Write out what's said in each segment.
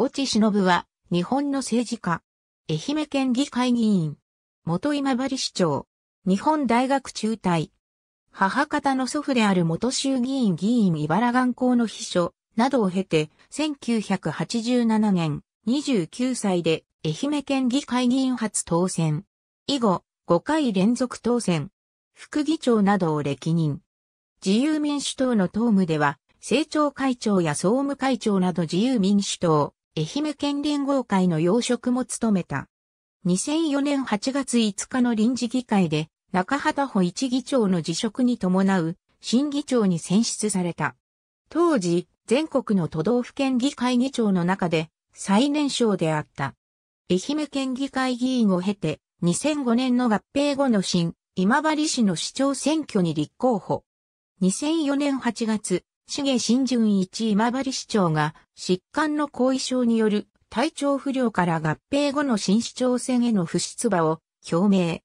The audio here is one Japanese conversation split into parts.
越智忍は、日本の政治家。愛媛県議会議員。元今治市長。日本大学中退。母方の祖父である元衆議院議員茨眼校の秘書などを経て、1987年、29歳で愛媛県議会議員初当選。以後、5回連続当選。副議長などを歴任。自由民主党の党務では、政調会長や総務会長など自由民主党、愛媛県連合会の要職も務めた。2004年8月5日の臨時議会で、中畑保一議長の辞職に伴う、新議長に選出された。当時、全国の都道府県議会議長の中で、最年少であった。愛媛県議会議員を経て、2005年の合併後の新、今治市の市長選挙に立候補。2004年8月、重新順一今治市長が疾患の後遺症による体調不良から合併後の新市長選への不出馬を表明。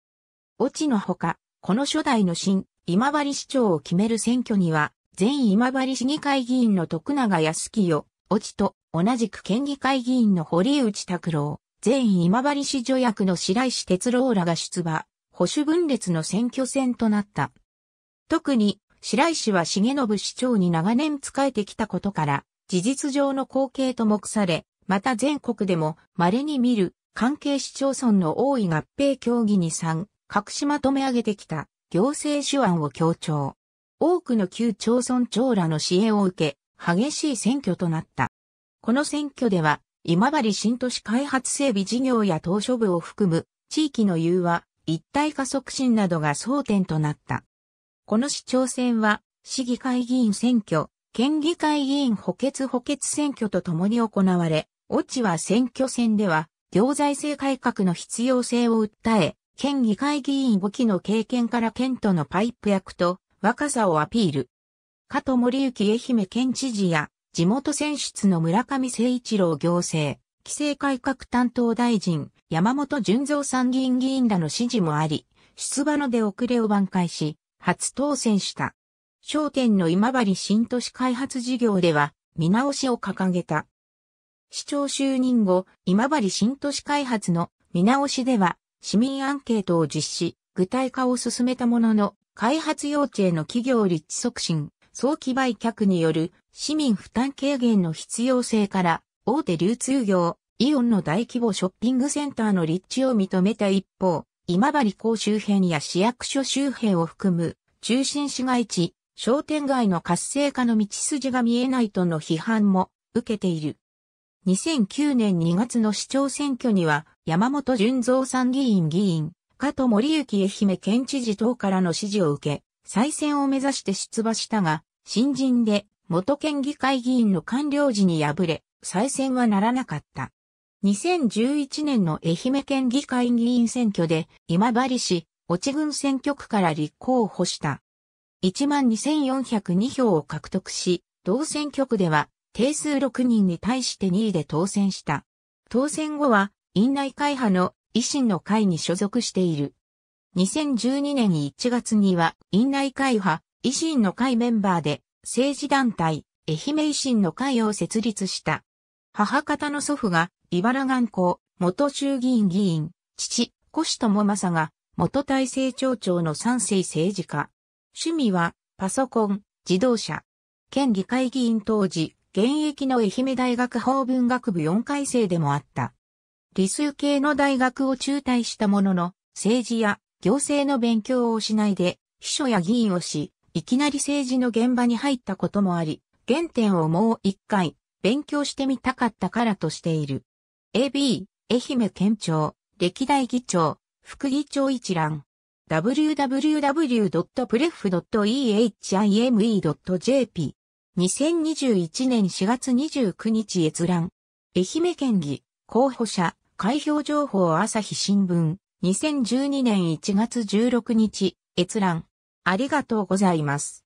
落ちのほか、この初代の新今治市長を決める選挙には、前今治市議会議員の徳永康清、落ちと同じく県議会議員の堀内拓郎、前今治市助役の白石哲郎らが出馬、保守分裂の選挙戦となった。特に白石は重信市長に長年仕えてきたことから、事実上の後継と目され、また全国でも稀に見る関係市町村の多い合併協議に参、隠しまとめ上げてきた行政手腕を強調。多くの旧町村長らの支援を受け、激しい選挙となった。この選挙では、今治新都市開発整備事業や島初部を含む地域の融和、一体化促進などが争点となった。この市長選は、市議会議員選挙、県議会議員補欠補欠選挙とともに行われ、オチは選挙戦では、行財政改革の必要性を訴え、県議会議員5期の経験から県とのパイプ役と若さをアピール。加藤森幸愛媛県知事や地元選出の村上誠一郎行政、規制改革担当大臣、山本純三参議院議員らの支持もあり、出馬ので遅れを挽回し、初当選した。商店の今治新都市開発事業では、見直しを掲げた。市長就任後、今治新都市開発の見直しでは、市民アンケートを実施、具体化を進めたものの、開発用地への企業立地促進、早期売却による市民負担軽減の必要性から、大手流通業、イオンの大規模ショッピングセンターの立地を認めた一方、今治港周辺や市役所周辺を含む中心市街地、商店街の活性化の道筋が見えないとの批判も受けている。2009年2月の市長選挙には山本純三参議院議員、加藤森幸愛媛県知事等からの支持を受け、再選を目指して出馬したが、新人で元県議会議員の官僚時に敗れ、再選はならなかった。2011年の愛媛県議会議員選挙で今治市越郡選挙区から立候補した。12,402票を獲得し、同選挙区では定数6人に対して2位で当選した。当選後は院内会派の維新の会に所属している。2012年1月には院内会派維新の会メンバーで政治団体愛媛維新の会を設立した。母方の祖父が、茨岩港、元衆議院議員、父、越智政が、元大政庁長の三世政治家。趣味は、パソコン、自動車。県議会議員当時、現役の愛媛大学法文学部4回生でもあった。理数系の大学を中退したものの、政治や行政の勉強をしないで、秘書や議員をし、いきなり政治の現場に入ったこともあり、原点をもう一回、勉強してみたかったからとしている。AB、愛媛県庁、歴代議長、副議長一覧。www.pref.ehime.jp 2021年4月29日閲覧。愛媛県議、候補者、開票情報朝日新聞。2012年1月16日、閲覧。ありがとうございます。